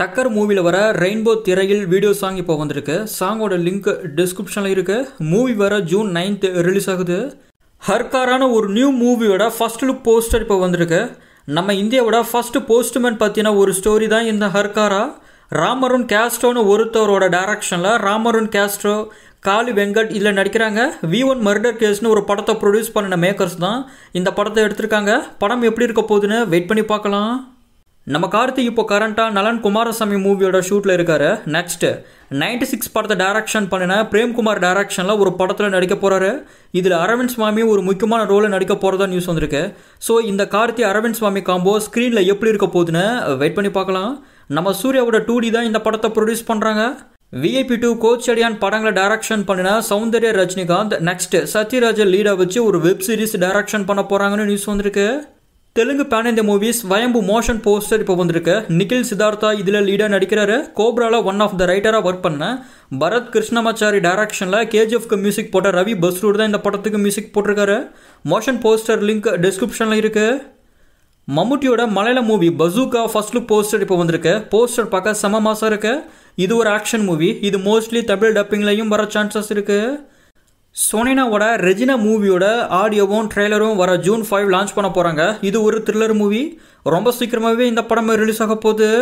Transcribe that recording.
டக்கர் மூவியில் வர ரெயின்போ திரையில் வீடியோ சாங் இப்போ வந்திருக்கு சாங்கோட லிங்க் டிஸ்கிரிப்ஷனில் இருக்குது மூவி வர ஜூன் நைன்த் ரிலீஸ் ஆகுது ஹர்காரான ஒரு நியூ மூவியோட ஃபர்ஸ்ட் லுக் போஸ்டர் இப்போ வந்திருக்கு நம்ம இந்தியாவோட ஃபர்ஸ்ட் போஸ்ட்மேன் பற்றின ஒரு ஸ்டோரி தான் இந்த ஹர்காரா ராமருன் கேஸ்ட்ரோன்னு ஒருத்தவரோட டைரக்ஷனில் ராமருன் கேஸ்ட்ரோ காளி வெங்கட் இதில் நடிக்கிறாங்க வி ஒன் மர்டர் கேஸ்னு ஒரு படத்தை ப்ரொடியூஸ் பண்ணின மேக்கர்ஸ் தான் இந்த படத்தை எடுத்திருக்காங்க படம் எப்படி இருக்க போகுதுன்னு வெயிட் பண்ணி பார்க்கலாம் நம்ம கார்த்திக் இப்போ கரண்ட்டாக நலன் குமாரசாமி மூவியோட ஷூட்டில் இருக்காரு நெக்ஸ்ட்டு நைன்டி சிக்ஸ் படத்தை டைரக்ஷன் பண்ணின பிரேம்குமார் டைரக்ஷனில் ஒரு படத்தில் நடிக்க போகிறாரு இதில் அரவிந்த் சுவாமி ஒரு முக்கியமான ரோலில் நடிக்க போகிறதா நியூஸ் வந்திருக்கு ஸோ இந்த கார்த்தி அரவிந்த் சுவாமி காம்போ ஸ்க்ரீனில் எப்படி இருக்க போகுதுன்னு வெயிட் பண்ணி பார்க்கலாம் நம்ம சூர்யாவோட டூ தான் இந்த படத்தை ப்ரொடியூஸ் பண்ணுறாங்க விஐபி டூ கோச்சடியான் படங்களை டைரக்ஷன் பண்ணின சௌந்தர்ய ரஜினிகாந்த் நெக்ஸ்ட் சத்யராஜ லீடா வச்சு ஒரு வெப் சீரிஸ் டைரக்ஷன் பண்ண போகிறாங்கன்னு நியூஸ் வந்திருக்கு தெலுங்கு பேன் இந்த மூவிஸ் வயம்பு மோஷன் போஸ்டர் இப்போ வந்திருக்கு நிகில் சித்தார்த்தா இதில் லீடாக நடிக்கிறாரு கோப்ரால ஒன் ஆஃப் த ரைட்டராக ஒர்க் பண்ணேன் பரத் கிருஷ்ணமாச்சாரி டைரக்ஷனில் கேஜிஎஃப்க்கு மியூசிக் போட்ட ரவி பஸ்ரூர் தான் இந்த படத்துக்கு மியூசிக் போட்டிருக்காரு மோஷன் போஸ்டர் லிங்க் டிஸ்கிரிப்ஷனில் இருக்குது மம்முட்டியோட மலையாள movie Bazooka first look poster இப்போ வந்திருக்கு போஸ்டர் பார்க்க செம மாதம் இருக்குது இது ஒரு ஆக்ஷன் மூவி இது மோஸ்ட்லி தமிழ் டப்பிங்லையும் வர சான்சஸ் இருக்குது சோனினாவோட ரெஜினா மூவியோட ஆடியோவும் ட்ரெய்லரும் வர ஜூன் ஃபைவ் லான்ச் பண்ண போகிறாங்க இது ஒரு த்ரில்லர் மூவி ரொம்ப சீக்கிரமாகவே இந்த படம் ரிலீஸ் ஆக போகுது